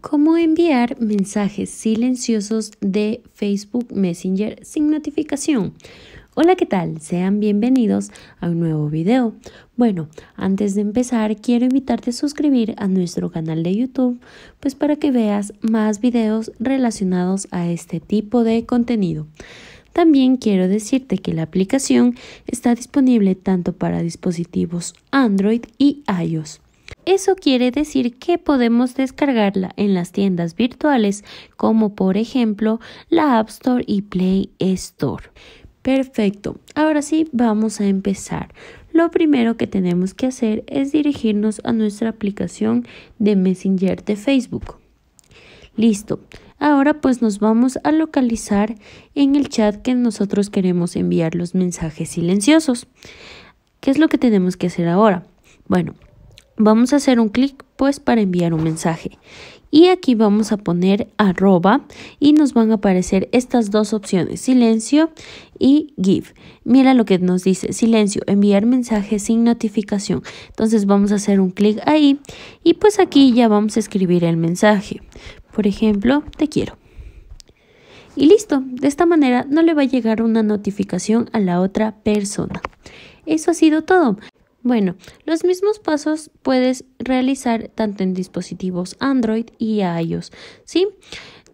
Cómo enviar mensajes silenciosos de Facebook Messenger sin notificación. Hola, ¿qué tal? Sean bienvenidos a un nuevo video. Bueno, antes de empezar, quiero invitarte a suscribir a nuestro canal de YouTube, pues para que veas más videos relacionados a este tipo de contenido. También quiero decirte que la aplicación está disponible tanto para dispositivos Android y iOS. Eso quiere decir que podemos descargarla en las tiendas virtuales como por ejemplo la App Store y Play Store. Perfecto, ahora sí vamos a empezar. Lo primero que tenemos que hacer es dirigirnos a nuestra aplicación de Messenger de Facebook. Listo, ahora pues nos vamos a localizar en el chat que nosotros queremos enviar los mensajes silenciosos. ¿Qué es lo que tenemos que hacer ahora? Bueno, vamos a hacer un clic pues para enviar un mensaje y aquí vamos a poner arroba y nos van a aparecer estas dos opciones silencio y give mira lo que nos dice silencio enviar mensaje sin notificación entonces vamos a hacer un clic ahí y pues aquí ya vamos a escribir el mensaje por ejemplo te quiero y listo, de esta manera no le va a llegar una notificación a la otra persona. Eso ha sido todo. Bueno, los mismos pasos puedes realizar tanto en dispositivos Android y iOS, ¿sí?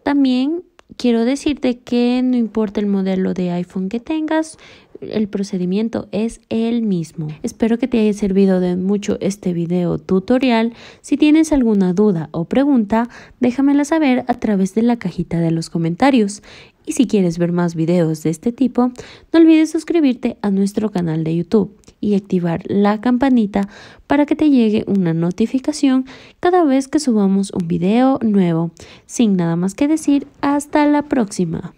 También quiero decirte que no importa el modelo de iPhone que tengas, el procedimiento es el mismo. Espero que te haya servido de mucho este video tutorial. Si tienes alguna duda o pregunta, déjamela saber a través de la cajita de los comentarios. Y si quieres ver más videos de este tipo, no olvides suscribirte a nuestro canal de YouTube y activar la campanita para que te llegue una notificación cada vez que subamos un video nuevo. Sin nada más que decir, hasta la próxima.